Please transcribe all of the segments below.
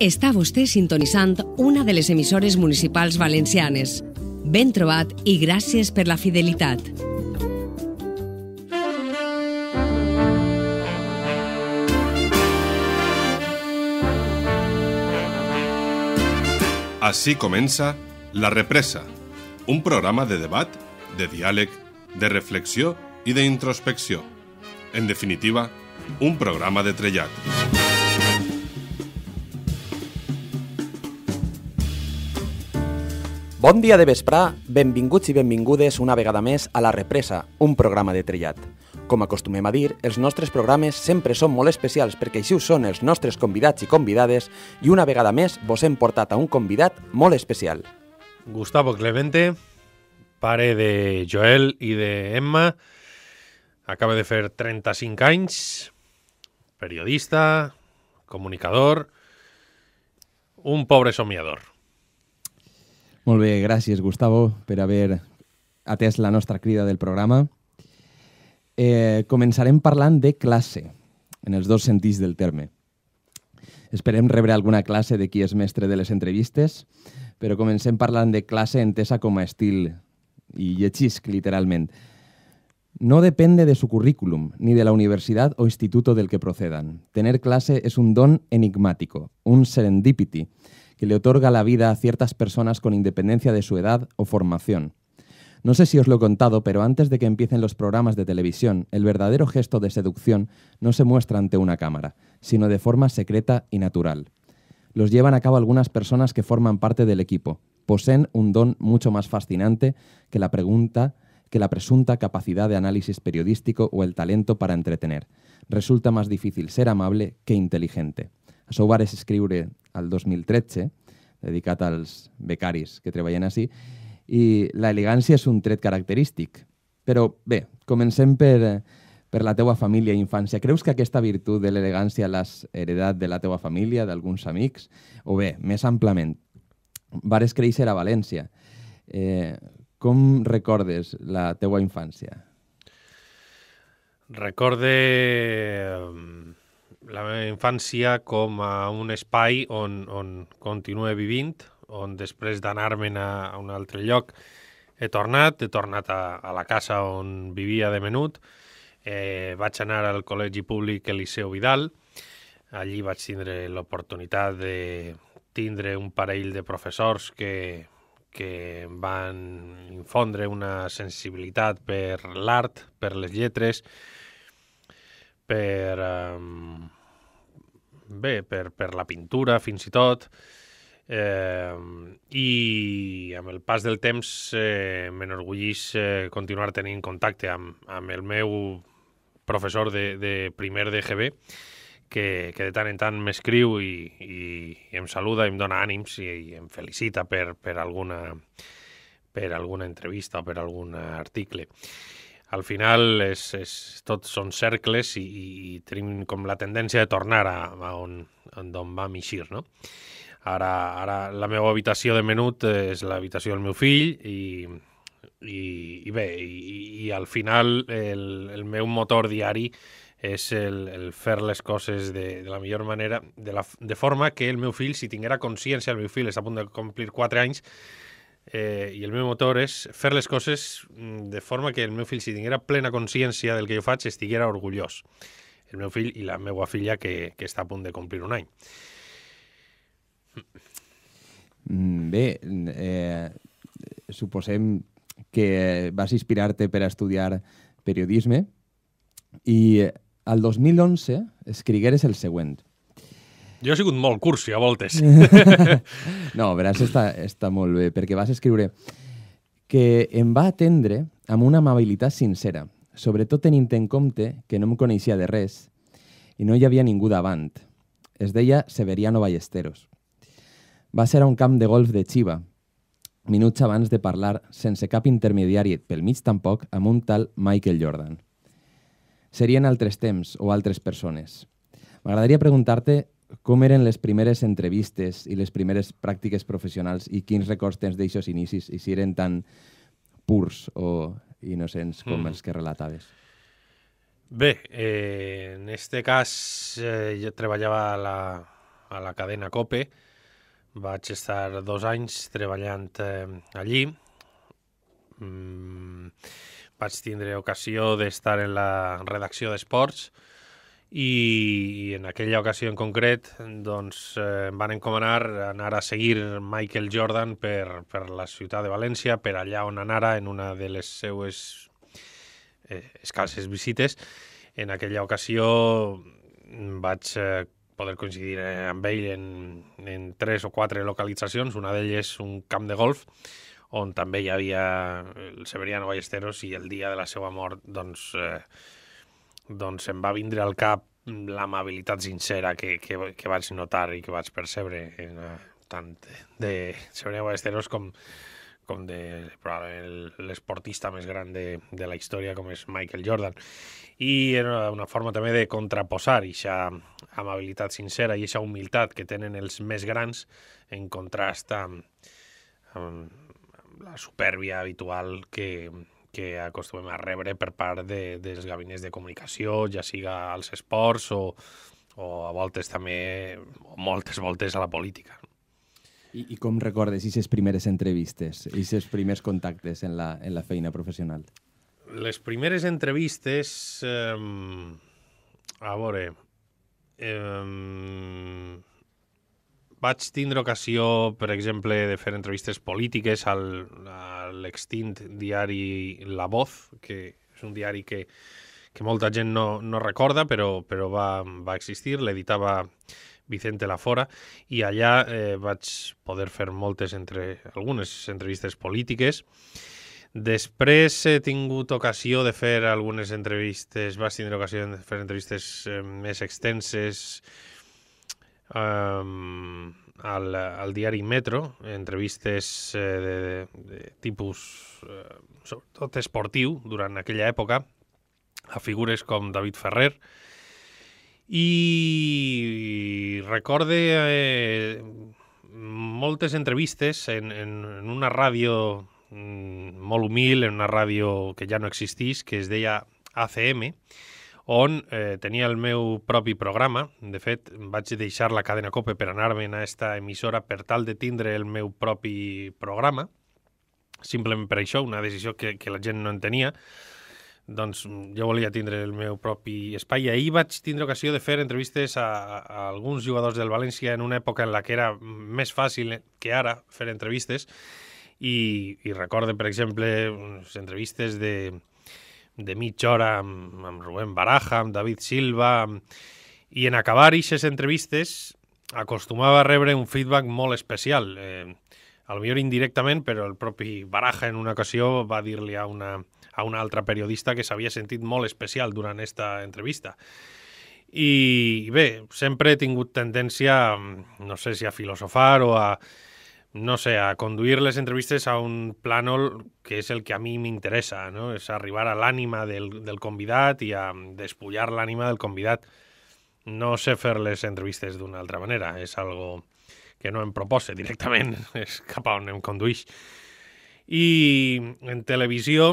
Està vostè sintonitzant una de les emissores municipals valencianes. Ben trobat i gràcies per la fidelitat. Així comença La Represa, un programa de debat, de diàleg, de reflexió i d'introspecció. en definitiva, un programa de trellat. Bon dia de vesprà, benvinguts i benvingudes una vegada més a La Represa, un programa de trillat. Com acostumem a dir, els nostres programes sempre són molt especials perquè així ho són els nostres convidats i convidades i una vegada més vos hem portat a un convidat molt especial. Gustavo Clemente, pare de Joel i de Emma, acaba de fer 35 anys, periodista, comunicador, un pobre somiador. Molt bé, gràcies, Gustavo, per haver atès la nostra crida del programa. Eh, començarem parlant de classe, en els dos sentits del terme. Esperem rebre alguna classe de qui és mestre de les entrevistes, però comencem parlant de classe entesa com a estil i llegisc, literalment. No depende de su currículum, ni de la universidad o instituto del que procedan. Tener clase es un don enigmático, un serendipity, que le otorga la vida a ciertas personas con independencia de su edad o formación. No sé si os lo he contado, pero antes de que empiecen los programas de televisión, el verdadero gesto de seducción no se muestra ante una cámara, sino de forma secreta y natural. Los llevan a cabo algunas personas que forman parte del equipo. Poseen un don mucho más fascinante que la pregunta que la presunta capacidad de análisis periodístico o el talento para entretener. Resulta más difícil ser amable que inteligente. Això ho vares escriure al 2013, dedicat als becaris que treballen així, i l'elegància és un tret característic. Però bé, comencem per, per la teua família i infància. Creus que aquesta virtut de l'elegància l'has heredat de la teua família, d'alguns amics? O bé, més amplament, vares créixer a València. Eh, com recordes la teua infància? Recorde la meva infància com a un espai on, on continuo vivint, on després d'anar-me'n a, a un altre lloc he tornat, he tornat a, a la casa on vivia de menut, eh, vaig anar al Col·legi Públic Eliseu Vidal, allí vaig tindre l'oportunitat de tindre un parell de professors que, que van infondre una sensibilitat per l'art, per les lletres, per... Eh, bé, per, per la pintura fins i tot, eh, i amb el pas del temps eh, m'enorgullís eh, continuar tenint contacte amb, amb el meu professor de, de primer d'EGB, que, que de tant en tant m'escriu i, i, i em saluda, i em dona ànims i, i em felicita per, per, alguna, per alguna entrevista o per algun article al final és, és, tot són cercles i, i tenim com la tendència de tornar a, a on, on, on vam eixir, no? Ara, ara la meva habitació de menut és l'habitació del meu fill i, i, i bé, i, i al final el, el meu motor diari és el, el fer les coses de, de la millor manera, de, la, de forma que el meu fill, si tinguera consciència, el meu fill està a punt de complir 4 anys, eh, i el meu motor és fer les coses mm, de forma que el meu fill, si tinguera plena consciència del que jo faig, estiguera orgullós. El meu fill i la meva filla, que, que està a punt de complir un any. Mm, bé, eh, suposem que vas inspirar-te per a estudiar periodisme i al 2011 escrigueres el següent. Jo he sigut molt cursi a voltes. no, veràs, està, està molt bé, perquè vas escriure que em va atendre amb una amabilitat sincera, sobretot tenint en compte que no em coneixia de res i no hi havia ningú davant. Es deia Severiano Ballesteros. Va ser a un camp de golf de Xiva, minuts abans de parlar, sense cap intermediari pel mig tampoc, amb un tal Michael Jordan. Serien altres temps o altres persones. M'agradaria preguntar-te com eren les primeres entrevistes i les primeres pràctiques professionals i quins records tens d'aixòs inicis i si eren tan purs o innocents com mm. els que relataves? Bé, eh, en este cas eh, jo treballava a la, a la cadena COPE, vaig estar dos anys treballant eh, allí, mm, vaig tindre ocasió d'estar en la redacció d'esports, i, en aquella ocasió en concret doncs, eh, em van encomanar anar a seguir Michael Jordan per, per la ciutat de València, per allà on anara en una de les seues eh, escasses visites. En aquella ocasió mm, vaig eh, poder coincidir eh, amb ell en, en tres o quatre localitzacions, una d'elles un camp de golf, on també hi havia el Severiano Ballesteros i el dia de la seva mort doncs, eh, doncs em va vindre al cap l'amabilitat sincera que, que, que vaig notar i que vaig percebre en, eh, tant de Serena Ballesteros com, com de l'esportista més gran de, de la història com és Michael Jordan. I era una forma també de contraposar aquesta amabilitat sincera i aquesta humilitat que tenen els més grans en contrast amb, amb, amb la supèrbia habitual que, que acostumem a rebre per part de, dels gabinets de comunicació, ja siga als esports o, o a voltes també, o moltes voltes a la política. I, i com recordes aquestes primeres entrevistes, aquests primers contactes en la, en la feina professional? Les primeres entrevistes... Eh, a veure... Eh, vaig tindre ocasió, per exemple, de fer entrevistes polítiques al, a l'extint diari La Voz, que és un diari que, que molta gent no, no recorda, però, però va, va existir, l'editava Vicente Lafora, i allà eh, vaig poder fer moltes entre, algunes entrevistes polítiques. Després he tingut ocasió de fer algunes entrevistes, vaig tindre ocasió de fer entrevistes eh, més extenses, um, al, al diari Metro, entrevistes eh, de, de tipus eh, sobretot esportiu durant aquella època a figures com David Ferrer i recorde eh, moltes entrevistes en, en, en una ràdio mm, molt humil, en una ràdio que ja no existís, que es deia ACM, on eh, tenia el meu propi programa. De fet, vaig deixar la cadena COPE per anar-me'n a aquesta emissora per tal de tindre el meu propi programa. Simplement per això, una decisió que, que la gent no entenia. Doncs mm, jo volia tindre el meu propi espai. I ahir vaig tindre ocasió de fer entrevistes a, a alguns jugadors del València en una època en la que era mm, més fàcil que ara fer entrevistes. I, i recorde, per exemple, mm, entrevistes de, de mitja hora amb, amb Rubén Baraja, amb David Silva, amb... i en acabar aquestes entrevistes acostumava a rebre un feedback molt especial, eh, al millor indirectament, però el propi Baraja en una ocasió va dir-li a una, a una altra periodista que s'havia sentit molt especial durant aquesta entrevista. I bé, sempre he tingut tendència, no sé si a filosofar o a, no sé, a conduir les entrevistes a un plànol que és el que a mi m'interessa, no? és arribar a l'ànima del, del convidat i a despullar l'ànima del convidat. No sé fer les entrevistes d'una altra manera, és algo que no em propose directament, és cap a on em conduix. I en televisió,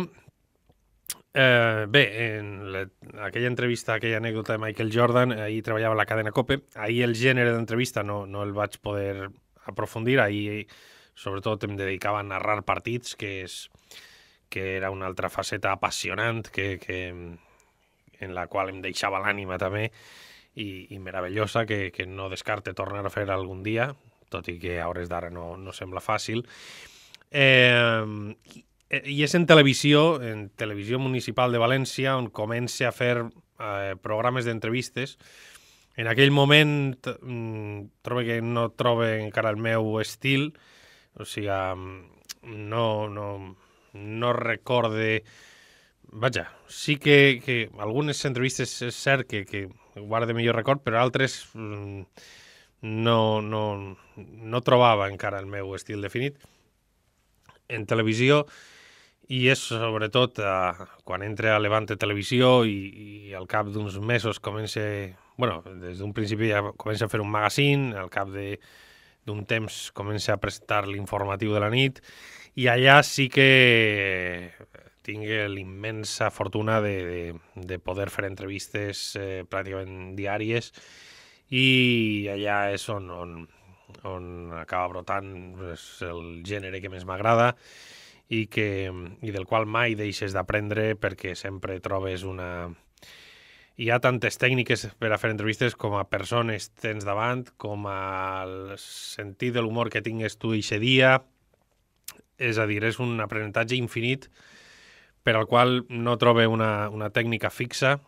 eh, bé, en la, aquella entrevista, aquella anècdota de Michael Jordan, ahir treballava a la cadena COPE, ahir el gènere d'entrevista no, no el vaig poder aprofundir. Ahir, sobretot, em dedicava a narrar partits, que és que era una altra faceta apassionant, que, que, en la qual em deixava l'ànima també, i, i meravellosa, que, que no descarte tornar a fer algun dia, tot i que a hores d'ara no, no sembla fàcil. Eh, i és en televisió, en televisió municipal de València, on comença a fer eh, programes d'entrevistes, en aquell moment mm, trobo que no trobo encara el meu estil, o sigui, no, no, no recorde... Vaja, sí que, que algunes entrevistes és cert que, que guarda millor record, però altres mm, no, no, no trobava encara el meu estil definit. En televisió, i és sobretot eh, quan entra a Levante Televisió i, i al cap d'uns mesos comença bueno, des d'un principi ja comença a fer un magazín, al cap d'un temps comença a presentar l'informatiu de la nit, i allà sí que tingui l'immensa fortuna de, de, de poder fer entrevistes eh, pràcticament diàries i allà és on, on, on acaba brotant és el gènere que més m'agrada i, que, i del qual mai deixes d'aprendre perquè sempre trobes una, hi ha tantes tècniques per a fer entrevistes com a persones tens davant, com al sentit de l'humor que tingues tu i dia. És a dir, és un aprenentatge infinit per al qual no trobe una, una tècnica fixa,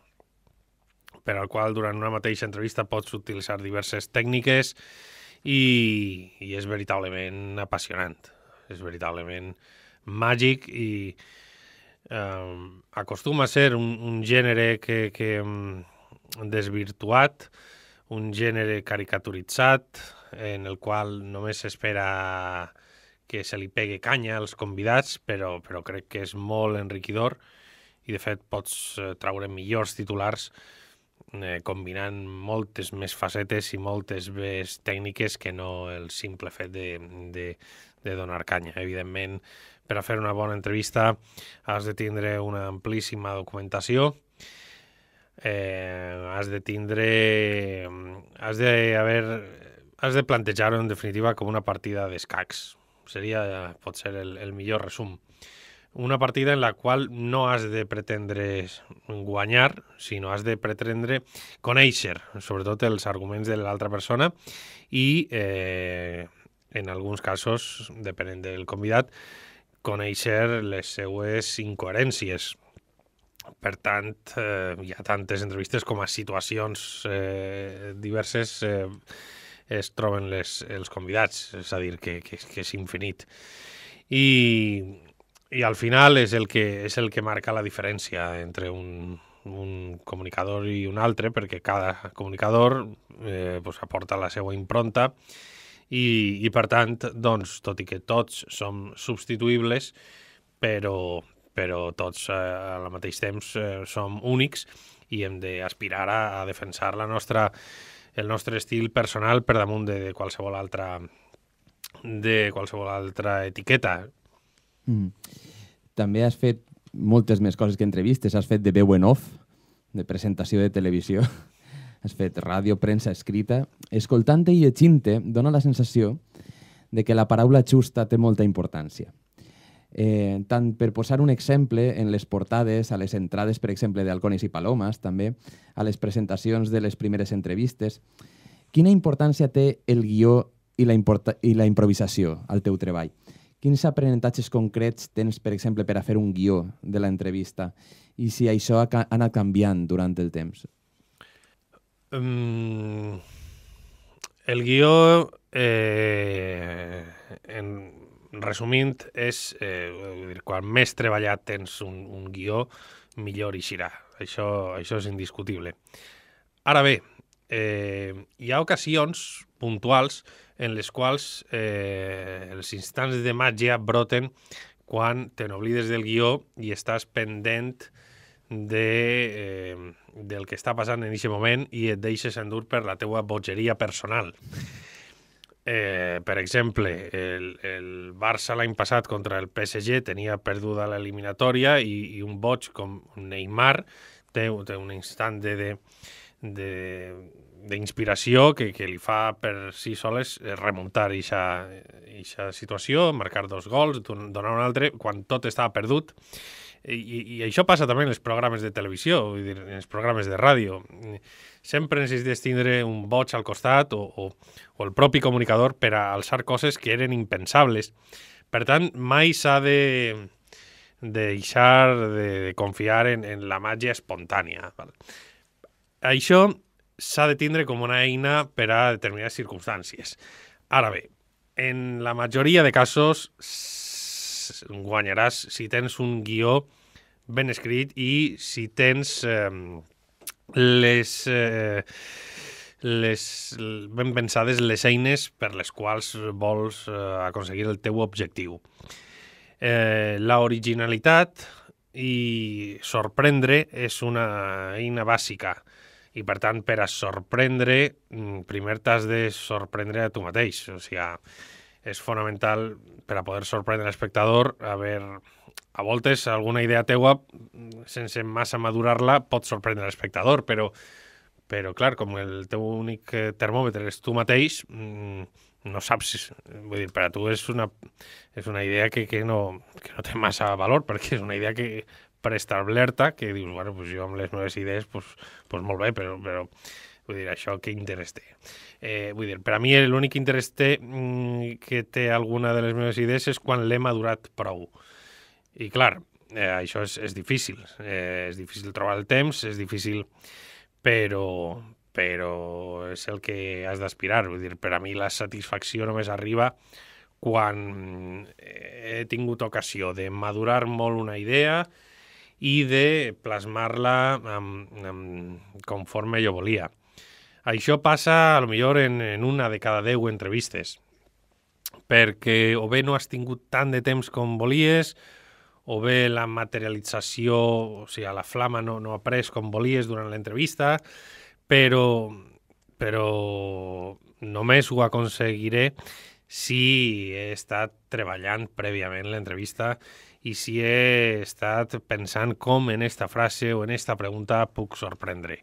per al qual durant una mateixa entrevista pots utilitzar diverses tècniques i, i és veritablement apassionant. És veritablement màgic i, eh, acostuma a ser un, un gènere que, que desvirtuat, un gènere caricaturitzat, en el qual només s'espera que se li pegue canya als convidats, però, però crec que és molt enriquidor i, de fet, pots eh, traure millors titulars eh, combinant moltes més facetes i moltes més tècniques que no el simple fet de, de, de donar canya. Evidentment, per a fer una bona entrevista has de tindre una amplíssima documentació, eh, has de tindre... has de haver... Has de plantejar-ho, en definitiva, com una partida d'escacs. Seria, pot ser, el, el millor resum. Una partida en la qual no has de pretendre guanyar, sinó has de pretendre conèixer, sobretot, els arguments de l'altra persona i, eh, en alguns casos, depenent del convidat, eh, conèixer les seues incoherències. Per tant, eh, hi ha tantes entrevistes com a situacions eh, diverses eh, es troben les, els convidats, és a dir, que, que, que és infinit. I, I al final és el, que, és el que marca la diferència entre un, un comunicador i un altre, perquè cada comunicador eh, pues, aporta la seva impronta i, i per tant, doncs, tot i que tots som substituïbles, però, però tots eh, al mateix temps eh, som únics i hem d'aspirar a, a defensar la nostra, el nostre estil personal per damunt de, de qualsevol altra de qualsevol altra etiqueta. Mm. També has fet moltes més coses que entrevistes. Has fet de veu en off, de presentació de televisió. has fet ràdio, premsa escrita, escoltant-te i llegint-te dona la sensació de que la paraula justa té molta importància. Eh, tant per posar un exemple en les portades, a les entrades, per exemple, d'Alcones i Palomes, també, a les presentacions de les primeres entrevistes, quina importància té el guió i la, i la improvisació al teu treball? Quins aprenentatges concrets tens, per exemple, per a fer un guió de l'entrevista? I si això ha, ha anat canviant durant el temps? Um, el guió, eh, en resumint, és eh, dir, quan més treballat tens un, un guió, millor eixirà. Això, això és indiscutible. Ara bé, eh, hi ha ocasions puntuals en les quals eh, els instants de màgia broten quan te n'oblides del guió i estàs pendent eh, de, eh, del que està passant en aquest moment i et deixes endur per la teua bogeria personal. Eh, per exemple, el, el Barça l'any passat contra el PSG tenia perduda l'eliminatòria i, i un boig com Neymar té, té un instant de, de, de d'inspiració que, que li fa per si soles remuntar aquesta situació, marcar dos gols, donar un altre, quan tot estava perdut. I, i això passa també en els programes de televisió, vull dir, en els programes de ràdio. Sempre necessites tindre un boig al costat o, o, o el propi comunicador per a alçar coses que eren impensables. Per tant, mai s'ha de, de deixar de, de confiar en, en la màgia espontània. Val? Això s'ha de tindre com una eina per a determinades circumstàncies. Ara bé, en la majoria de casos guanyaràs, guanyaràs si tens un guió ben escrit i si tens eh, les... Eh, les ben pensades les eines per les quals vols eh, aconseguir el teu objectiu. Eh, la originalitat i sorprendre és una eina bàsica i per tant per a sorprendre mm, primer t'has de sorprendre a tu mateix, o sigui, és fonamental per a poder sorprendre l'espectador haver a voltes alguna idea teua sense massa madurar-la pot sorprendre l'espectador, però però clar, com el teu únic eh, termòmetre és tu mateix, mm, no saps, vull dir, per a tu és una, és una idea que, que, no, que no té massa valor, perquè és una idea que preestablerta, que dius, bueno, pues jo amb les meves idees, pues, pues molt bé, però, però Vull dir, això que interès té? Eh, vull dir, per a mi l'únic interès té, mm, que té alguna de les meves idees és quan l'he madurat prou. I clar, eh, això és, és difícil. Eh, és difícil trobar el temps, és difícil, però, però és el que has d'aspirar. Vull dir, per a mi la satisfacció només arriba quan eh, he tingut ocasió de madurar molt una idea, i de plasmar-la conforme jo volia. Això passa, a lo millor, en, en una de cada deu entrevistes, perquè o bé no has tingut tant de temps com volies, o bé la materialització, o sigui, la flama no, no ha pres com volies durant l'entrevista, però, però només ho aconseguiré si he estat treballant prèviament l'entrevista i si he estat pensant com en esta frase o en esta pregunta puc sorprendre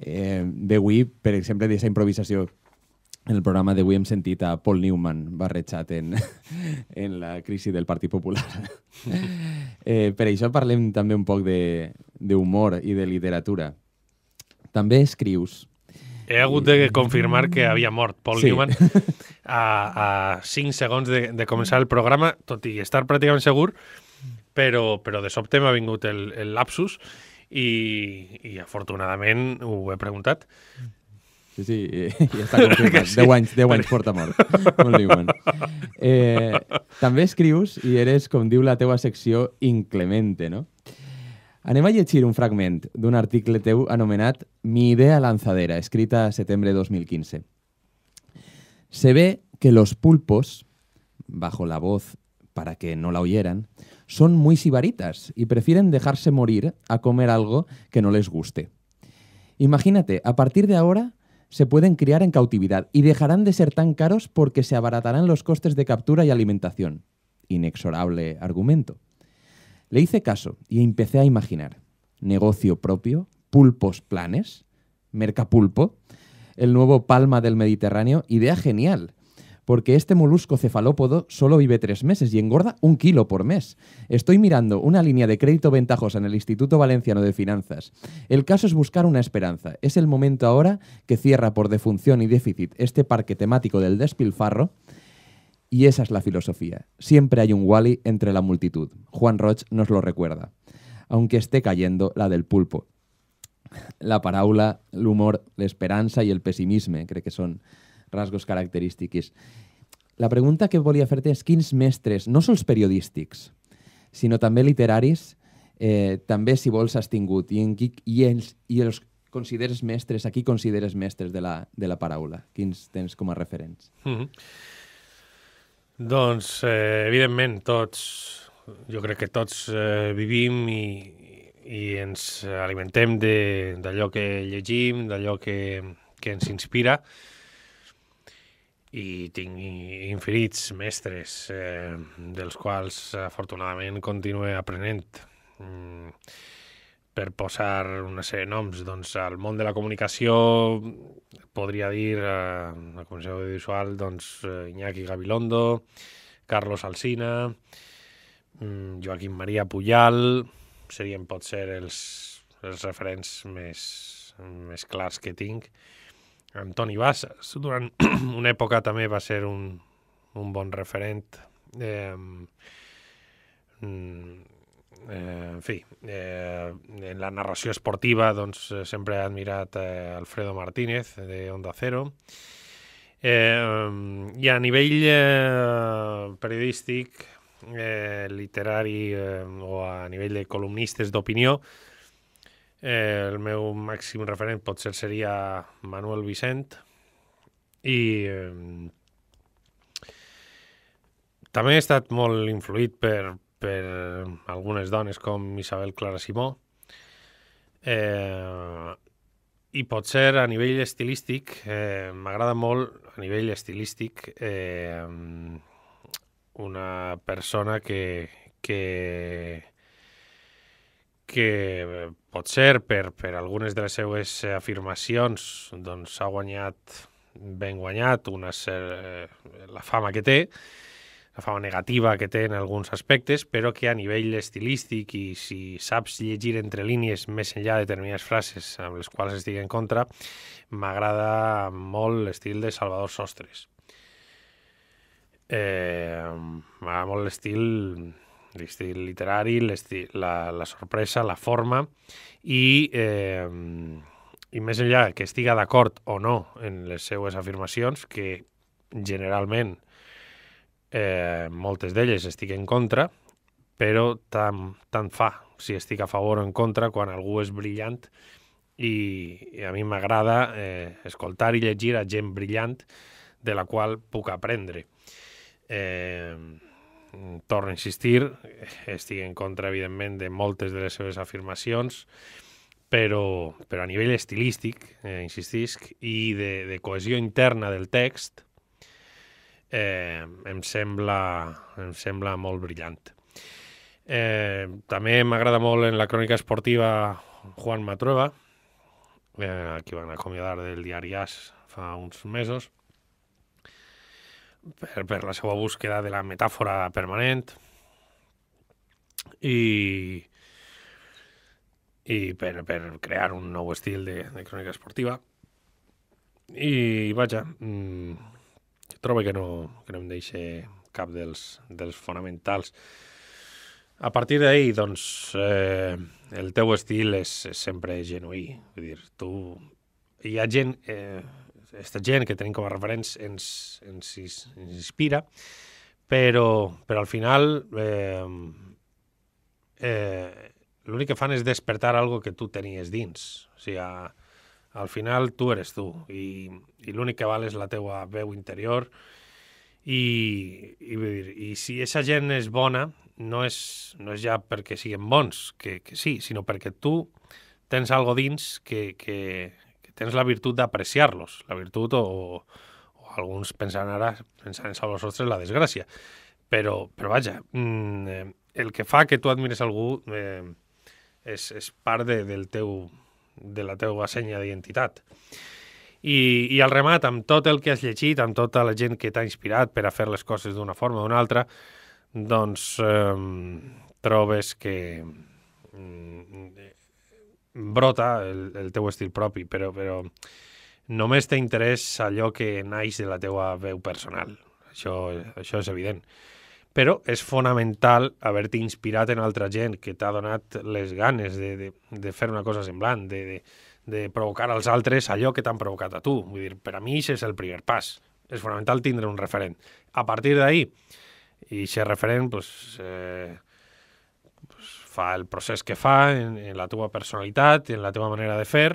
eh, d'avui, per exemple, d'aquesta improvisació en el programa d'avui hem sentit a Paul Newman barrejat en, en la crisi del Partit Popular. eh, per això parlem també un poc d'humor i de literatura. També escrius... He hagut de confirmar que havia mort Paul sí. Newman a, a 5 segons de, de començar el programa, tot i estar pràcticament segur, però, però de sobte m'ha vingut el, el lapsus i, i afortunadament ho he preguntat. Sí, sí, i està confirmat. Sí. 10 anys, 10 anys porta mort. Molt diuen. Eh, també escrius i eres, com diu la teua secció, inclemente, no? Anem a llegir un fragment d'un article teu anomenat Mi idea lanzadera, escrita a setembre de 2015. Se ve que los pulpos, bajo la voz para que no la oyeran, son muy sibaritas y prefieren dejarse morir a comer algo que no les guste. Imagínate, a partir de ahora se pueden criar en cautividad y dejarán de ser tan caros porque se abaratarán los costes de captura y alimentación. Inexorable argumento. Le hice caso y empecé a imaginar. Negocio propio, pulpos planes, mercapulpo, el nuevo palma del Mediterráneo, idea genial porque este molusco cefalópodo solo vive tres meses y engorda un kilo por mes. Estoy mirando una línea de crédito ventajosa en el Instituto Valenciano de Finanzas. El caso es buscar una esperanza. Es el momento ahora que cierra por defunción y déficit este parque temático del despilfarro. Y esa es la filosofía. Siempre hay un Wally entre la multitud. Juan Roch nos lo recuerda. Aunque esté cayendo la del pulpo. La parábola, el humor, la esperanza y el pesimismo, creo que son rasgos característics. La pregunta que volia fer-te és quins mestres, no sols periodístics, sinó també literaris, eh, també, si vols, has tingut i, en qui, i, els, i els consideres mestres, a qui consideres mestres de la, de la paraula? Quins tens com a referents? Mm -hmm. Doncs, eh, evidentment, tots, jo crec que tots eh, vivim i, i ens alimentem d'allò que llegim, d'allò que, que ens inspira, i tinc infinits mestres eh, dels quals afortunadament continuo aprenent mm, per posar una sèrie de noms doncs al món de la comunicació podria dir eh, la comunicació audiovisual doncs eh, Iñaki Gabilondo Carlos Alsina mm, Joaquim Maria Pujal serien potser els, els referents més, més clars que tinc Antoni Bassas. Durant una època també va ser un, un bon referent. Eh, mm, eh, en fi, eh, en la narració esportiva doncs, eh, sempre he admirat eh, Alfredo Martínez, de Onda Cero. Eh, I a nivell eh, periodístic, eh, literari eh, o a nivell de columnistes d'opinió, Eh, el meu màxim referent potser seria Manuel Vicent i eh, també he estat molt influït per, per algunes dones com Isabel Clara Simó eh, i potser a nivell estilístic eh, m'agrada molt a nivell estilístic eh, una persona que, que que potser per, per algunes de les seues afirmacions s'ha doncs, ha guanyat, ben guanyat, una ser, eh, la fama que té, la fama negativa que té en alguns aspectes, però que a nivell estilístic i si saps llegir entre línies més enllà de determinades frases amb les quals estic en contra, m'agrada molt l'estil de Salvador Sostres. Eh, m'agrada molt l'estil l'estil literari, la, la sorpresa, la forma i, eh, i més enllà que estiga d'acord o no en les seues afirmacions, que generalment eh, moltes d'elles estic en contra, però tant tan fa si estic a favor o en contra quan algú és brillant i, i a mi m'agrada eh, escoltar i llegir a gent brillant de la qual puc aprendre. Eh, Mm, torno a insistir, estic en contra, evidentment, de moltes de les seves afirmacions, però, però a nivell estilístic, eh, insistisc, i de, de cohesió interna del text, eh, em, sembla, em sembla molt brillant. Eh, també m'agrada molt en la crònica esportiva Juan Matrueva, eh, qui van acomiadar del diari As fa uns mesos, per, per la seva búsqueda de la metàfora permanent i, i per, per crear un nou estil de, de crònica esportiva. I vaja, mmm, trobo que no, que no em deixe cap dels, dels fonamentals. A partir d'ahí doncs, eh, el teu estil és, és sempre genuí. Vull dir, tu... Hi ha gent... Eh, aquesta gent que tenim com a referents ens, ens, ens inspira, però, però al final eh, eh, l'únic que fan és despertar algo que tu tenies dins. O sigui, a, al final tu eres tu i, i l'únic que val és la teua veu interior i, i, vull dir, i si aquesta gent és bona no és, no és ja perquè siguin bons, que, que sí, sinó perquè tu tens algo dins que, que, tens la virtut d'apreciar-los, la virtut o, o alguns pensant ara, pensant en Salvador Sostres, la desgràcia. Però, però vaja, mm, eh, el que fa que tu admires algú eh, és, és part de, del teu, de la teua senya d'identitat. I, I al remat, amb tot el que has llegit, amb tota la gent que t'ha inspirat per a fer les coses d'una forma o d'una altra, doncs eh, trobes que mm, brota el, el teu estil propi, però, però només té interès allò que naix de la teua veu personal. Això, això és evident. Però és fonamental haver-te inspirat en altra gent que t'ha donat les ganes de, de, de fer una cosa semblant, de, de, de provocar als altres allò que t'han provocat a tu. Vull dir, per a mi això és el primer pas. És fonamental tindre un referent. A partir d'ahir, i aquest referent, doncs, eh, fa el procés que fa, en, en la teva personalitat, en la teva manera de fer,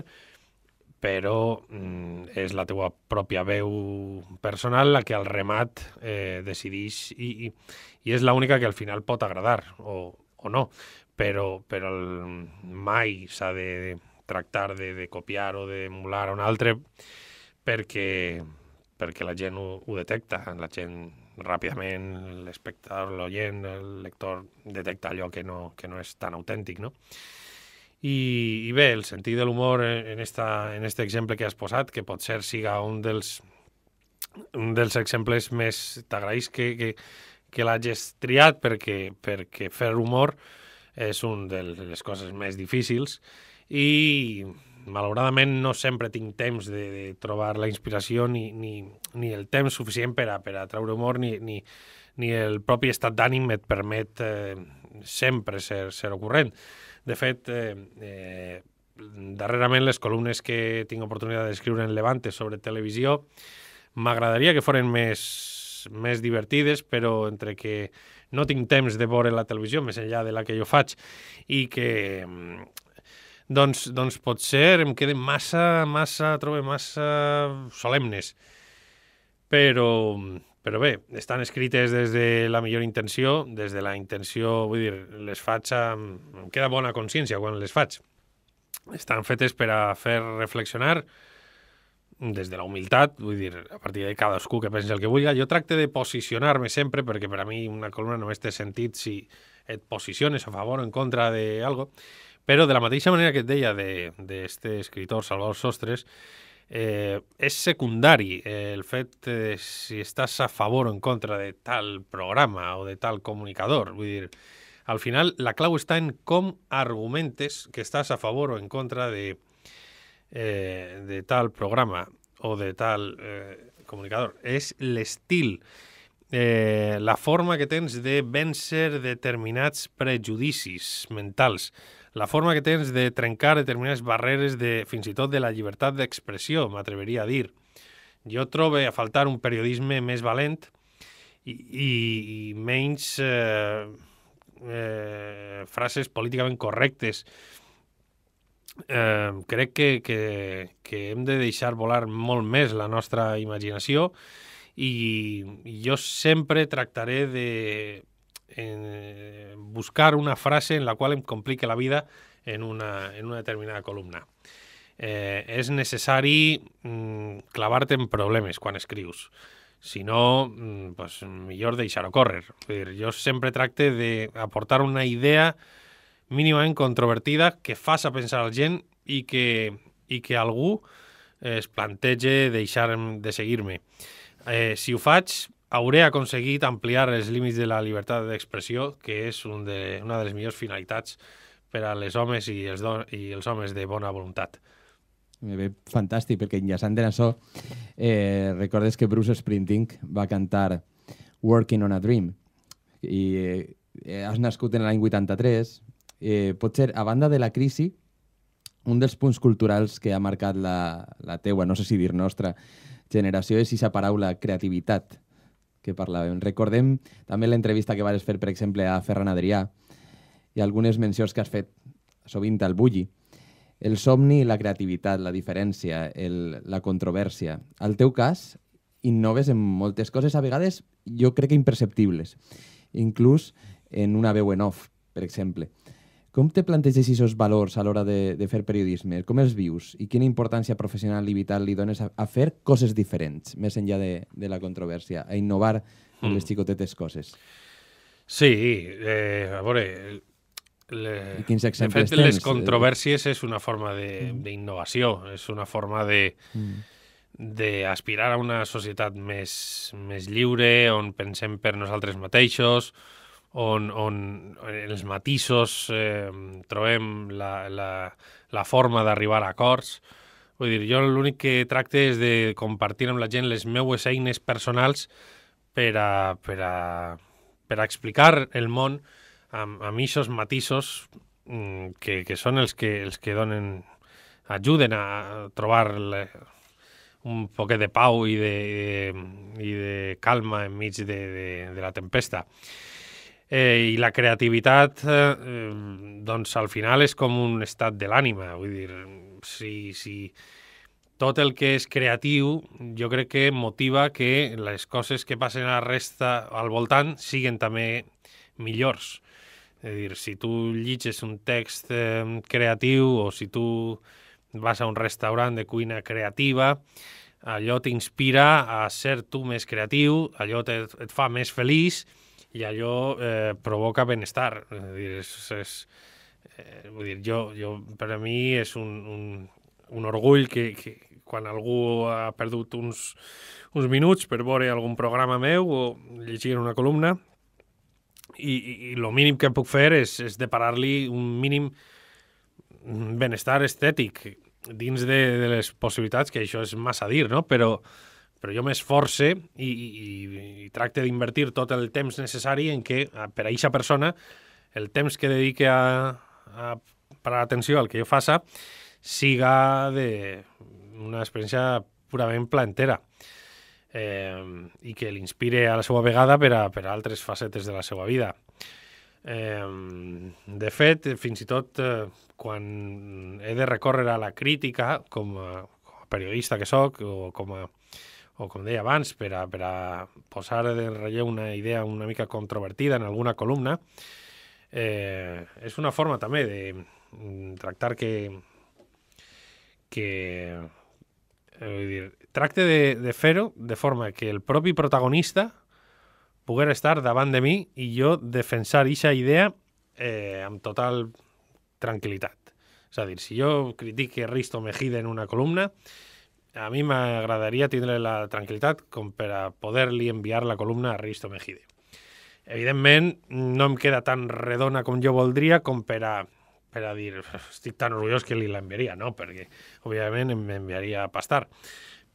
però mm, és la teua pròpia veu personal la que al remat eh, decidís i, i, i és l'única que al final pot agradar o, o no, però, però el, mai s'ha de tractar de, de copiar o d'emular a un altre perquè, perquè la gent ho, ho detecta, la gent ràpidament l'espectador, l'oient, el lector detecta allò que no, que no és tan autèntic, no? I, i bé, el sentit de l'humor en, esta, en este exemple que has posat, que potser siga un dels, un dels exemples més t'agraïs que, que, que l'hagis triat perquè, perquè fer humor és un de les coses més difícils i malauradament no sempre tinc temps de, de trobar la inspiració ni, ni, ni el temps suficient per a, per a treure humor ni, ni, ni el propi estat d'ànim et permet eh, sempre ser, ser ocurrent. De fet, eh, eh, darrerament les columnes que tinc oportunitat d'escriure en Levante sobre televisió m'agradaria que foren més, més divertides, però entre que no tinc temps de veure la televisió, més enllà de la que jo faig, i que mm, doncs, doncs pot ser, em queden massa, massa, trobo massa solemnes. Però, però bé, estan escrites des de la millor intenció, des de la intenció, vull dir, les faig amb... em queda bona consciència quan les faig. Estan fetes per a fer reflexionar des de la humilitat, vull dir, a partir de cadascú que pensi el que vulgui. Jo tracte de posicionar-me sempre, perquè per a mi una columna només té sentit si et posiciones a favor o en contra d'alguna algo però de la mateixa manera que et deia d'aquest de, de escritor Salvador Sostres, eh, és secundari eh, el fet de si estàs a favor o en contra de tal programa o de tal comunicador. Vull dir, al final la clau està en com argumentes que estàs a favor o en contra de, eh, de tal programa o de tal eh, comunicador. És l'estil, eh, la forma que tens de vèncer determinats prejudicis mentals la forma que tens de trencar determinades barreres de, fins i tot de la llibertat d'expressió, m'atreveria a dir. Jo trobo a faltar un periodisme més valent i, i, i menys eh, eh, frases políticament correctes. Eh, crec que, que, que hem de deixar volar molt més la nostra imaginació i, i jo sempre tractaré de en eh, buscar una frase en la cual em complique la vida en una, en una determinada columna. Eh, és necessari mm, clavar-te en problemes quan escrius. Si no, mm, pues, millor deixar-ho córrer. dir, jo sempre tracte d'aportar una idea mínimament controvertida que faça pensar al gent i que, i que algú es plantege deixar de seguir-me. Eh, si ho faig, hauré aconseguit ampliar els límits de la llibertat d'expressió, que és un de, una de les millors finalitats per a les homes i els, don, i els homes de bona voluntat. Me ve fantàstic, perquè enllaçant en això, eh, recordes que Bruce Sprinting va cantar Working on a Dream, i eh, has nascut en l'any 83, eh, potser, a banda de la crisi, un dels punts culturals que ha marcat la, la teua, no sé si dir nostra, generació és aquesta paraula creativitat, que parlàvem. Recordem també l'entrevista que vas fer, per exemple, a Ferran Adrià i algunes mencions que has fet sovint al Bulli. El somni la creativitat, la diferència, el, la controvèrsia. Al teu cas, innoves en moltes coses, a vegades jo crec que imperceptibles, inclús en una veu en off, per exemple. Com te planteges aquests valors a l'hora de, de fer periodisme? Com els vius? I quina importància professional i vital li dones a, a fer coses diferents, més enllà de, de la controvèrsia, a innovar en mm. les xicotetes coses? Sí, eh, a veure... Le... I quins exemples de fet, tens? les eh? controvèrsies és una forma d'innovació, mm. és una forma de... Mm d'aspirar a una societat més, més lliure, on pensem per nosaltres mateixos, on, on en els matisos eh, trobem la, la, la forma d'arribar a acords. Vull dir, jo l'únic que tracte és de compartir amb la gent les meues eines personals per a, per a, per a explicar el món amb, amb aquests matisos mm, que, que són els que, els que donen, ajuden a trobar le, un poquet de pau i de, i de calma enmig de, de, de la tempesta eh, i la creativitat eh, eh, doncs al final és com un estat de l'ànima, vull dir, si, si tot el que és creatiu jo crec que motiva que les coses que passen a la resta al voltant siguin també millors. És a dir, si tu llitges un text eh, creatiu o si tu vas a un restaurant de cuina creativa, allò t'inspira a ser tu més creatiu, allò et, et fa més feliç, i allò eh, provoca benestar. És dir, és, és, eh, vull dir, jo, jo, per a mi és un, un, un orgull que, que quan algú ha perdut uns, uns minuts per veure algun programa meu o llegir una columna, i el mínim que puc fer és, és deparar-li un mínim benestar estètic dins de, de les possibilitats, que això és massa dir, no? però, però jo m'esforce i, i, i tracte d'invertir tot el temps necessari en què ah, per a aquesta persona el temps que dedique a, a parar atenció al que jo faça siga de una experiència purament plantera eh, i que l'inspire a la seva vegada per a, per a altres facetes de la seva vida. Eh, de fet, fins i tot eh, quan he de recórrer a la crítica com a, com a periodista que sóc o com a o com deia abans, per a, per a posar en relleu una idea una mica controvertida en alguna columna, eh, és una forma també de mm, tractar que... que eh, dir, tracte de, de fer-ho de forma que el propi protagonista poguera estar davant de mi i jo defensar aquesta idea eh, amb total tranquil·litat. És a dir, si jo critique Risto Mejide en una columna, a mi m'agradaria tindre la tranquil·litat com per a poder-li enviar la columna a Risto Mejide. Evidentment, no em queda tan redona com jo voldria com per a, per a dir estic tan orgullós que li l'enviaria, no? Perquè, òbviament, em enviaria a pastar.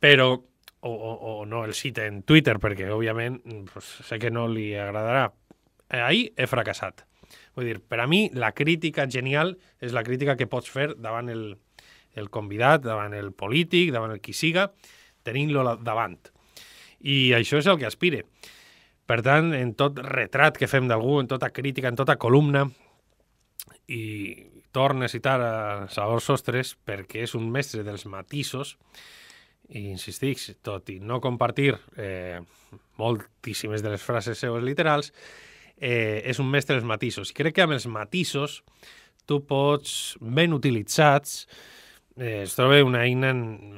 Però, o, o, o no el cita en Twitter, perquè, òbviament, pues, sé que no li agradarà. Ahir he fracassat. Vull dir, per a mi, la crítica genial és la crítica que pots fer davant el, el convidat, davant el polític, davant el qui siga, tenint-lo davant. I això és el que aspire. Per tant, en tot retrat que fem d'algú, en tota crítica, en tota columna, i torna a citar a Salvador Sostres perquè és un mestre dels matisos i insistix, tot i no compartir eh, moltíssimes de les frases seues literals, eh, és un mestre dels matisos. I crec que amb els matisos tu pots, ben utilitzats, eh, es troba una eina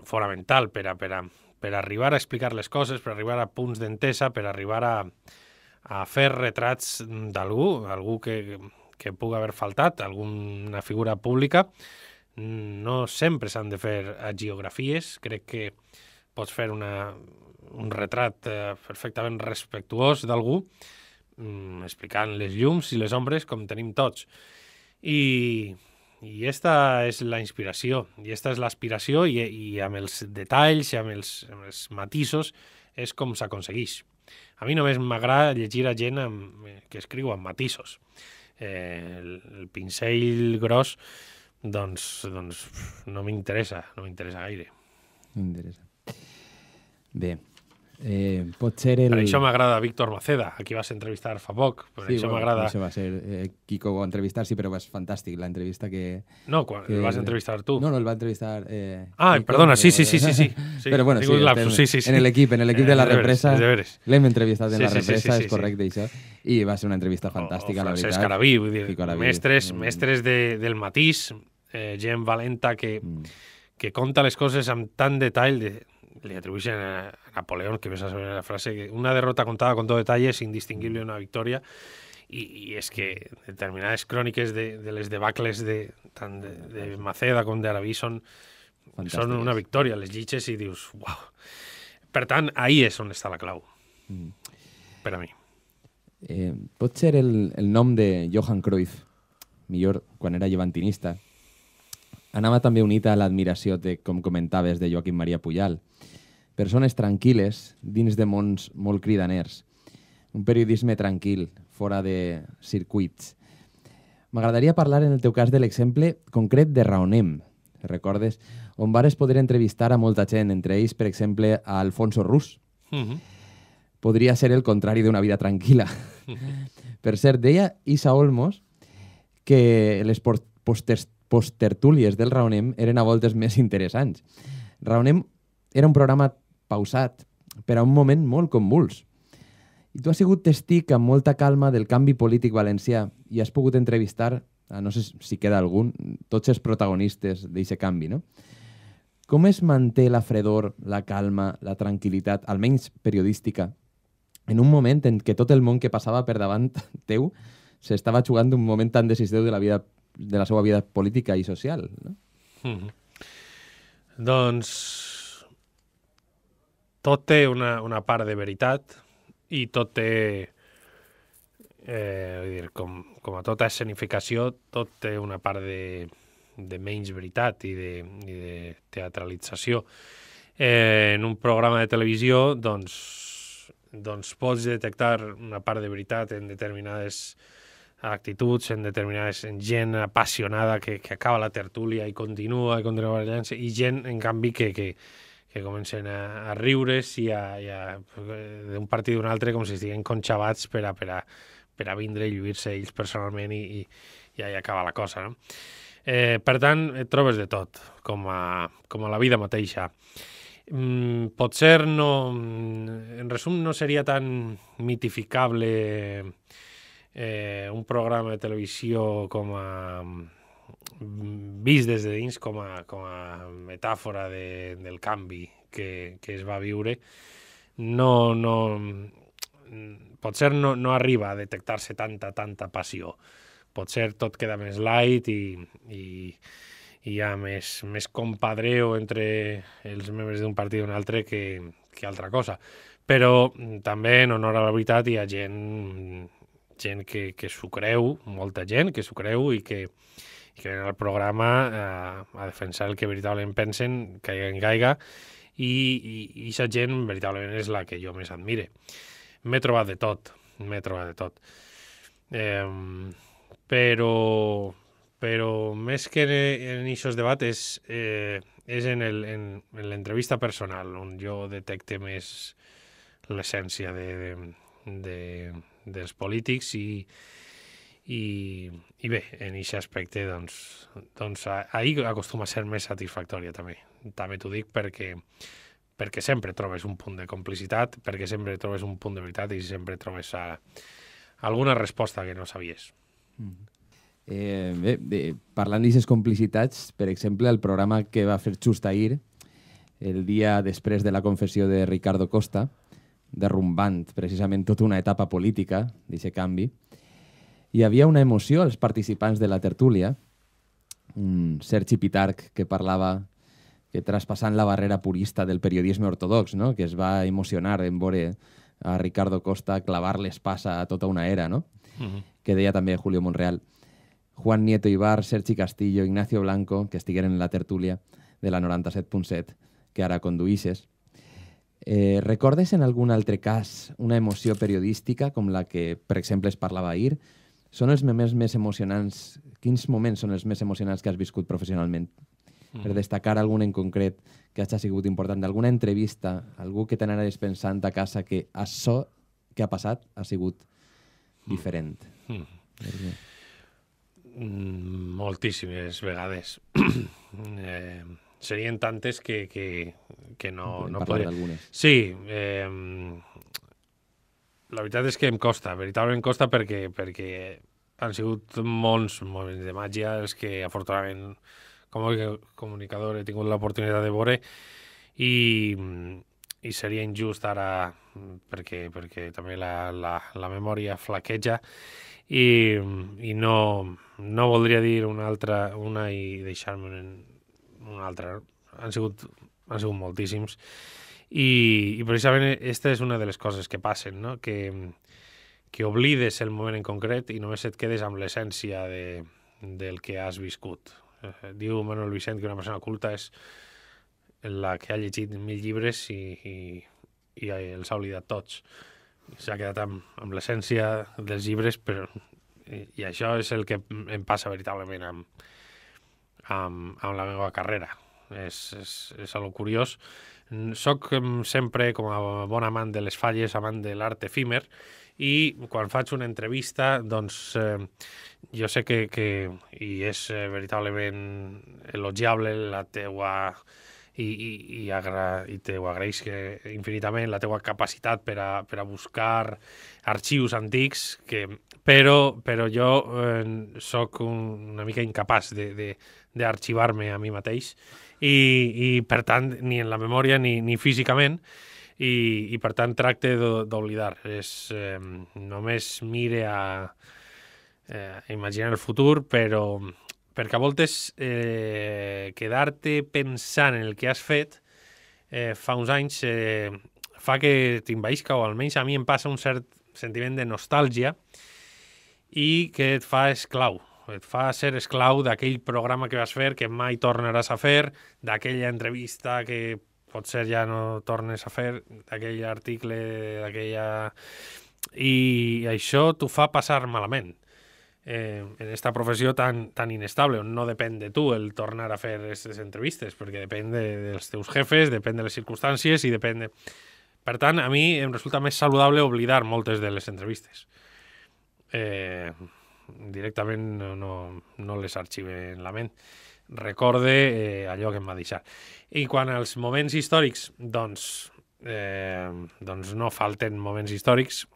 fonamental per a, per, a, per a arribar a explicar les coses, per arribar a punts d'entesa, per arribar a, a fer retrats d'algú, algú que, que puga haver faltat, alguna figura pública. No sempre s'han de fer geografies, crec que pots fer una, un retrat eh, perfectament respectuós d'algú, mm, explicant les llums i les ombres com tenim tots. I, i aquesta és la inspiració, i aquesta és l'aspiració i, i amb els detalls, i amb els, amb els matisos, és com s'aconsegueix. A mi només m'agrada llegir a gent amb, eh, que escriu amb matisos. Eh, el, el pincell gros doncs, doncs no m'interessa, no m'interessa gaire. M'interessa. Bé, Eh, pot ser el... Per això m'agrada Víctor Maceda, a qui vas entrevistar fa poc. Per sí, això bueno, m'agrada... Això va ser eh, Kiko va entrevistar, sí, però va ser fantàstic la entrevista que... No, quan que... el vas entrevistar tu. No, no, el va entrevistar... Eh, ah, Kiko, perdona, sí, sí, sí, sí, sí. sí. però bueno, sí, en, sí, sí, sí. en l'equip, en l'equip de la represa. L'hem entrevistat en sí, la represa, sí, sí, és correcte, sí. això. I va ser una entrevista fantàstica, o, o la veritat. Francesc Carabí, vull dir, Carabí, mestres, mm. mestres de, del matís, eh, gent valenta que, mm. que conta les coses amb tant detall de, le atribuyen a Napoleón, que ves a sobre la frase, que una derrota contada con todo detalle es indistinguible de una victoria. Y, es que determinadas crónicas de, los les debacles de, tan de, Maceda con de Arabí son, una victoria les giches y dius, wow. Pero ahí es donde está la clave mm. Pero mí a Eh, ser el, el de Johan Cruyff, mejor cuando era llevantinista, anava también unita a la de como comentabas de Joaquín María Puyal. persones tranquil·les dins de mons molt cridaners. Un periodisme tranquil, fora de circuits. M'agradaria parlar en el teu cas de l'exemple concret de Raonem, recordes, on vares poder entrevistar a molta gent, entre ells, per exemple, a Alfonso Rus. Uh mhm. -huh. Podria ser el contrari d'una vida tranquil·la. Uh mhm. -huh. per cert, deia Isa Olmos que les postertúlies del Raonem eren a voltes més interessants. Raonem era un programa pausat, per a un moment molt convuls. I tu has sigut testic amb molta calma del canvi polític valencià i has pogut entrevistar, a no sé si queda algun, tots els protagonistes d'aquest canvi, no? Com es manté la fredor, la calma, la tranquil·litat, almenys periodística, en un moment en què tot el món que passava per davant teu s'estava jugant un moment tan decisiu de la, vida, de la seva vida política i social, no? Mm -hmm. Doncs tot té una, una part de veritat i tot té... Eh, vull dir, com, com a tota escenificació, tot té una part de, de menys veritat i de, i de teatralització. Eh, en un programa de televisió, doncs, doncs pots detectar una part de veritat en determinades actituds, en determinades en gent apassionada que, que acaba la tertúlia i continua i continua i gent, en canvi, que, que, que comencen a, a riure's i a, i a d'un partit d'un altre com si estiguen conxabats per a, per a, per a vindre i lluir-se ells personalment i, i, i ahí acaba la cosa. No? Eh, per tant, et trobes de tot, com a, com a la vida mateixa. Mm, potser no... Mm, en resum, no seria tan mitificable eh, un programa de televisió com a vist des de dins com a, com a metàfora de, del canvi que, que es va viure, no, no, potser no, no arriba a detectar-se tanta, tanta passió. Potser tot queda més light i, i, i hi ha més, més compadreo entre els membres d'un partit i un altre que, que altra cosa. Però també, en honor a la veritat, hi ha gent, gent que, que s'ho creu, molta gent que s'ho creu i que, que en el programa eh, a defensar el que veritablement pensen, caiga en caiga, i aquesta gent veritablement és la que jo més admire. M'he trobat de tot, m'he trobat de tot. Eh, però, però més que en aquests debats és, eh, és en l'entrevista en, en personal on jo detecte més l'essència de, de, de, dels polítics i, i, i bé, en aquest aspecte doncs, doncs ahir acostuma a ser més satisfactòria també, també t'ho dic perquè perquè sempre trobes un punt de complicitat, perquè sempre trobes un punt de veritat i sempre trobes a, alguna resposta que no sabies. Mm -hmm. eh, bé, de, parlant d'aquestes complicitats, per exemple, el programa que va fer just ahir, el dia després de la confessió de Ricardo Costa, derrumbant precisament tota una etapa política d'aquest canvi, hi havia una emoció als participants de la tertúlia, un Sergi Pitarch que parlava que traspassant la barrera purista del periodisme ortodox, no? que es va emocionar en veure a Ricardo Costa clavar l'espasa a tota una era, no? Uh mhm. -huh. que deia també Julio Monreal. Juan Nieto Ibar, Sergi Castillo, Ignacio Blanco, que estigueren en la tertúlia de la 97.7, que ara conduïsses. Eh, recordes en algun altre cas una emoció periodística com la que, per exemple, es parlava ahir? són els moments més emocionants? Quins moments són els més emocionants que has viscut professionalment? Mm. Per mm-hmm. destacar algun en concret que hagi sigut important, d'alguna entrevista, algú que te n'anaves pensant a casa que això que ha passat ha sigut mm. diferent. Mm. mm. moltíssimes vegades. eh, serien tantes que, que, que no... no podré... Sí, eh, la veritat és que em costa, veritablement costa perquè, perquè han sigut molts moments de màgia els que afortunadament com a comunicador he tingut l'oportunitat de veure i, i seria injust ara perquè, perquè també la, la, la memòria flaqueja i, i no, no voldria dir una altra una i deixar-me una altra han sigut, han sigut moltíssims i, i precisament aquesta és una de les coses que passen, no? que, que oblides el moment en concret i només et quedes amb l'essència de, del que has viscut. Eh, diu Manuel Vicent que una persona culta és la que ha llegit mil llibres i, i, i els ha oblidat tots. S'ha quedat amb, amb l'essència dels llibres, però i això és el que em passa veritablement amb, amb, amb la meva carrera. És, és, és algo curiós soc sempre, com a bon amant de les falles, amant de l'art efímer, i quan faig una entrevista, doncs eh, jo sé que, que i és eh, veritablement elogiable la teua i, i, i, agra, i te ho agraeix eh, que, infinitament la teua capacitat per a, per a buscar arxius antics, que, però, però jo eh, sóc un, una mica incapaç d'arxivar-me a mi mateix i, i per tant, ni en la memòria ni, ni físicament, i, i per tant tracte d'oblidar. eh, només mire a eh, imaginar el futur, però perquè a voltes eh, quedar-te pensant en el que has fet eh, fa uns anys eh, fa que t'invaïsca, o almenys a mi em passa un cert sentiment de nostàlgia i que et fa esclau et fa ser esclau d'aquell programa que vas fer que mai tornaràs a fer, d'aquella entrevista que potser ja no tornes a fer, d'aquell article, d'aquella... I això t'ho fa passar malament eh, en esta professió tan, tan inestable, on no depèn de tu el tornar a fer aquestes entrevistes, perquè depèn de, dels teus jefes, depèn de les circumstàncies i depèn de... Per tant, a mi em resulta més saludable oblidar moltes de les entrevistes. Eh, directament no, no, no les arxive en la ment recorde eh, allò que em va deixar. I quan els moments històrics, doncs, eh, doncs no falten moments històrics,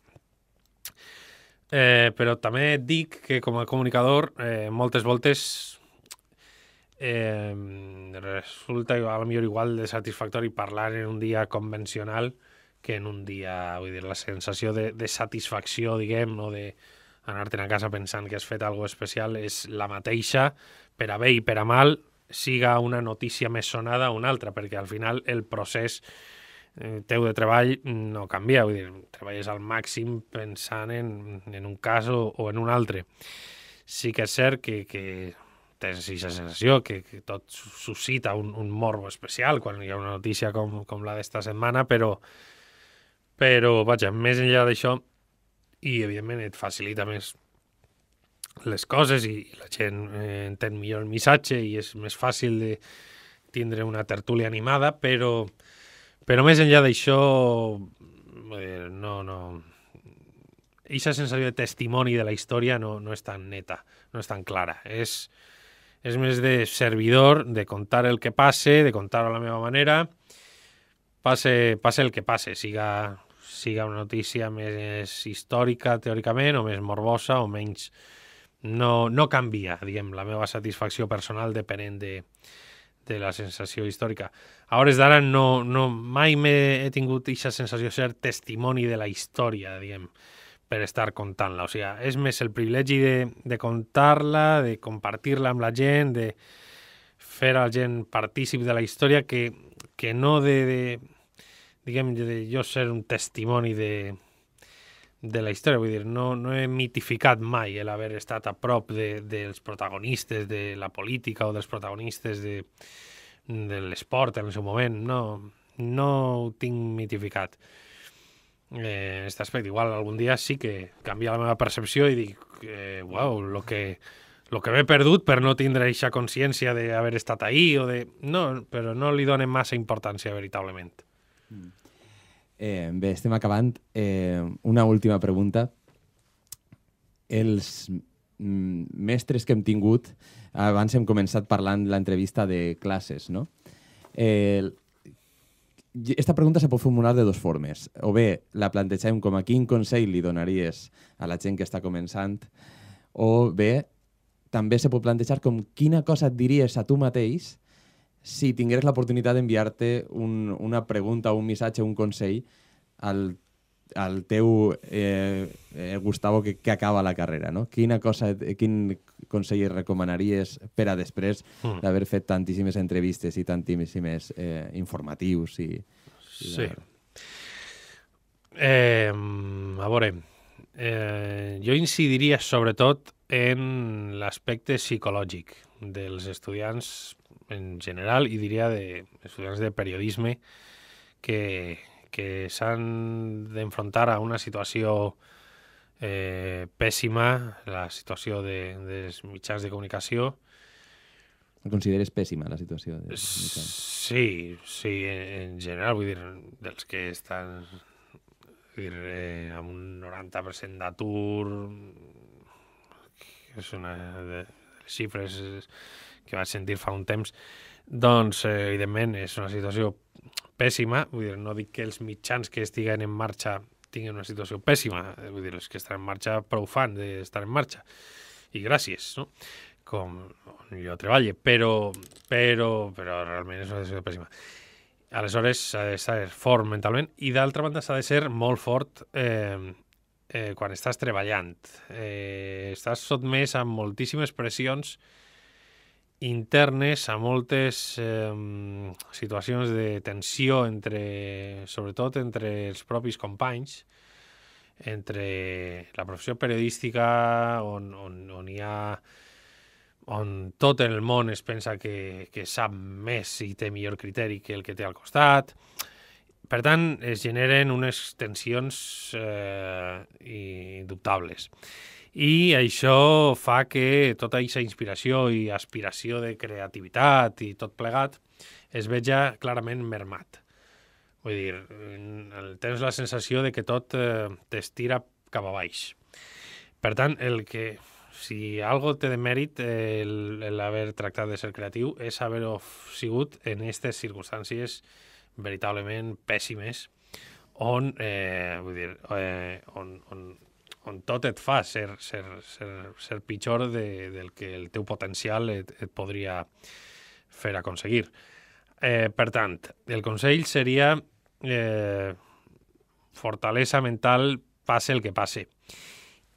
eh, però també dic que com a comunicador eh, moltes voltes eh, resulta a lo millor igual de satisfactori parlar en un dia convencional que en un dia, vull dir, la sensació de, de satisfacció, diguem, o de, anar-te'n a casa pensant que has fet alguna especial és la mateixa, per a bé i per a mal, siga una notícia més sonada o una altra, perquè al final el procés eh, teu de treball no canvia, vull dir, treballes al màxim pensant en, en un cas o, o en un altre. Sí que és cert que, que tens aquesta sensació que, que tot suscita un, un morbo especial quan hi ha una notícia com, com la d'esta setmana, però, però vaja, més enllà d'això, i evidentment et facilita més les coses i la gent eh, entén millor el missatge i és més fàcil de tindre una tertúlia animada, però, però més enllà d'això eh, no, no, eixa sensació de testimoni de la història no, no és tan neta, no és tan clara. És, és més de servidor, de contar el que passe, de contar-ho a la meva manera, passe, passe el que passe, siga siga una notícia més històrica, teòricament, o més morbosa, o menys... No, no canvia, diguem, la meva satisfacció personal depenent de, de la sensació històrica. A hores d'ara no, no, mai he tingut aquesta sensació de ser testimoni de la història, diguem, per estar contant-la. O sigui, és més el privilegi de, de contar-la, de compartir-la amb la gent, de fer a la gent partícip de la història que, que no de, de diguem, de jo ser un testimoni de, de la història, vull dir, no, no he mitificat mai l'haver estat a prop de, dels protagonistes de la política o dels protagonistes de, de l'esport en el seu moment, no, no ho tinc mitificat eh, este aspecte. Igual algun dia sí que canvia la meva percepció i dic, eh, uau, lo que, lo que m'he perdut per no tindre aquesta consciència d'haver estat ahí o de... No, però no li donen massa importància veritablement. Mm. Eh, bé, estem acabant. Eh, una última pregunta. Els mestres que hem tingut, abans hem començat parlant l'entrevista de classes, no? Eh, esta pregunta se pot formular de dos formes. O bé, la plantegem com a quin consell li donaries a la gent que està començant, o bé, també se pot plantejar com quina cosa et diries a tu mateix si tingués l'oportunitat d'enviar-te un, una pregunta, un missatge, un consell al, al teu eh, eh, Gustavo que, que acaba la carrera, no? Quina cosa, quin consell recomanaries per a després mm. d'haver fet tantíssimes entrevistes i tantíssimes eh, informatius i... i sí. Eh, a veure, eh, jo incidiria sobretot en l'aspecte psicològic dels estudiants en general y diría de estudiantes de periodisme que, que s'han enfrentar a una situació eh, pèssima, la situació de, dels mitjans de comunicació. Consideres pèssima la situació? De sí, sí, en, en general, vull dir, dels que estan vull dir, eh, amb un 90% d'atur, que és una de, de les xifres que vaig sentir fa un temps, doncs, eh, evidentment, és una situació pèssima. Vull dir, no dic que els mitjans que estiguen en marxa tinguin una situació pèssima. Eh, vull dir, els que estan en marxa prou fan d'estar en marxa. I gràcies, no? Com jo treballo, però, però, però realment és una situació pèssima. Aleshores, s'ha de ser fort mentalment i d'altra banda s'ha de ser molt fort eh, eh, quan estàs treballant. Eh, estàs sotmès a moltíssimes pressions eh, internes a moltes eh, situacions de tensió entre, sobretot entre els propis companys, entre la professió periodística on, on, on hi ha on tot el món es pensa que, que sap més i té millor criteri que el que té al costat. Per tant, es generen unes tensions eh, indubtables i això fa que tota aquesta inspiració i aspiració de creativitat i tot plegat es veja clarament mermat. Vull dir, tens la sensació de que tot eh, t'estira cap a baix. Per tant, el que, si algo té de mèrit eh, l'haver tractat de ser creatiu és haver-ho sigut en aquestes circumstàncies veritablement pèssimes on, eh, vull dir, eh, on, on on tot et fa ser, ser, ser, ser pitjor de, del que el teu potencial et, et podria fer aconseguir. Eh, per tant, el consell seria eh, fortalesa mental passe el que passe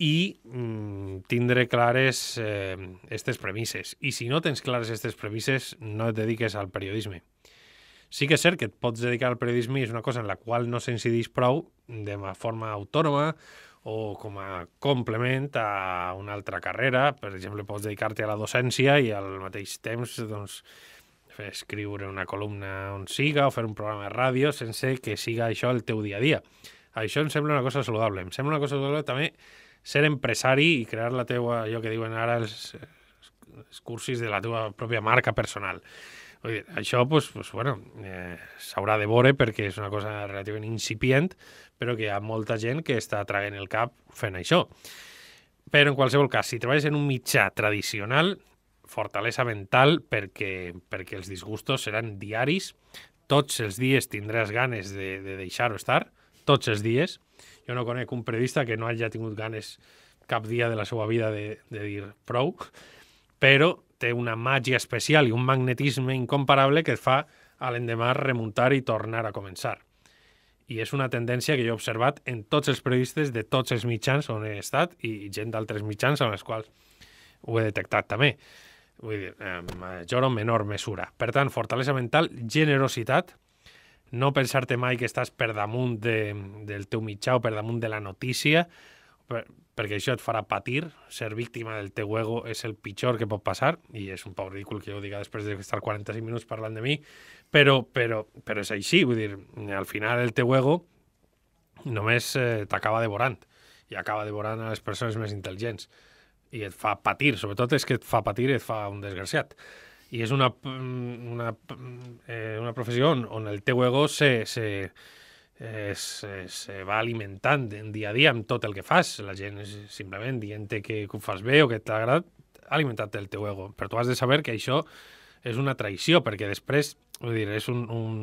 i mm, tindre clares eh, aquestes premisses. I si no tens clares aquestes premisses, no et dediques al periodisme. Sí que és cert que et pots dedicar al periodisme és una cosa en la qual no s'incidís prou de forma autònoma o com a complement a una altra carrera. Per exemple, pots dedicar-te a la docència i al mateix temps doncs, fer escriure una columna on siga o fer un programa de ràdio sense que siga això el teu dia a dia. Això em sembla una cosa saludable. Em sembla una cosa saludable també ser empresari i crear la teua, allò que diuen ara els, els cursis de la teva pròpia marca personal. Això, pues, pues, bueno, eh, s'haurà de veure perquè és una cosa relativament incipient, però que hi ha molta gent que està traguent el cap fent això. Però, en qualsevol cas, si treballes en un mitjà tradicional, fortalesa mental perquè, perquè els disgustos seran diaris, tots els dies tindràs ganes de, de deixar-ho estar, tots els dies. Jo no conec un periodista que no hagi tingut ganes cap dia de la seva vida de, de dir prou, però té una màgia especial i un magnetisme incomparable que et fa a l'endemà remuntar i tornar a començar. I és una tendència que jo he observat en tots els periodistes de tots els mitjans on he estat i gent d'altres mitjans amb els quals ho he detectat també. Vull dir, eh, major o menor mesura. Per tant, fortalesa mental, generositat, no pensar-te mai que estàs per damunt de, del teu mitjà o per damunt de la notícia, per, perquè això et farà patir, ser víctima del teu ego és el pitjor que pot passar, i és un poc ridícul que jo diga després d'estar 45 minuts parlant de mi, però, però, però és així, vull dir, al final el teu ego només eh, t'acaba devorant, i acaba devorant a les persones més intel·ligents, i et fa patir, sobretot és que et fa patir i et fa un desgraciat. I és una, mm, una, mm, eh, una professió on, on el teu ego se, se, es, eh, se va alimentant en dia a dia amb tot el que fas. La gent simplement dient que ho fas bé o que t'ha agradat, ha alimentat el teu ego. Però tu has de saber que això és una traïció, perquè després, vull dir, és un, un,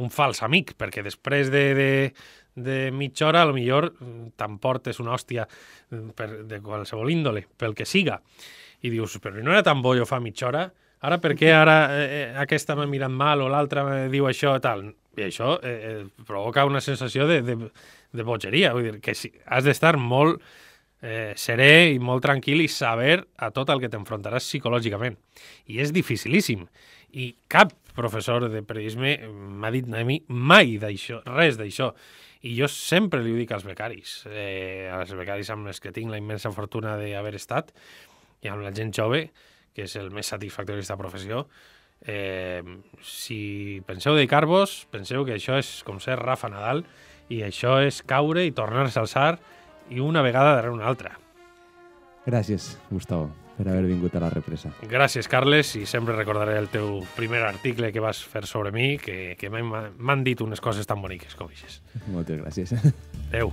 un fals amic, perquè després de, de, de mitja hora, a lo millor mm, t'emportes una hòstia mm, per, de qualsevol índole, pel que siga. I dius, però no era tan bo jo fa mitja hora, ara per què ara eh, eh aquesta m'ha mirat mal o l'altra diu això tal? I això eh, eh, provoca una sensació de, de, de bogeria, vull dir, que si, has d'estar molt eh, serè i molt tranquil i saber a tot el que t'enfrontaràs psicològicament. I és dificilíssim. I cap professor de periodisme m'ha dit a mi mai d'això, res d'això. I jo sempre li ho dic als becaris, eh, als becaris amb els que tinc la immensa fortuna d'haver estat, i amb la gent jove, que és el més satisfactori d'aquesta professió, Eh, si penseu dedicar-vos, penseu que això és com ser Rafa Nadal i això és caure i tornar-se a alçar i una vegada darrere una altra. Gràcies, Gustavo, per haver vingut a la represa. Gràcies, Carles, i sempre recordaré el teu primer article que vas fer sobre mi, que, que m'han dit unes coses tan boniques com aquestes. Moltes gràcies. Adéu.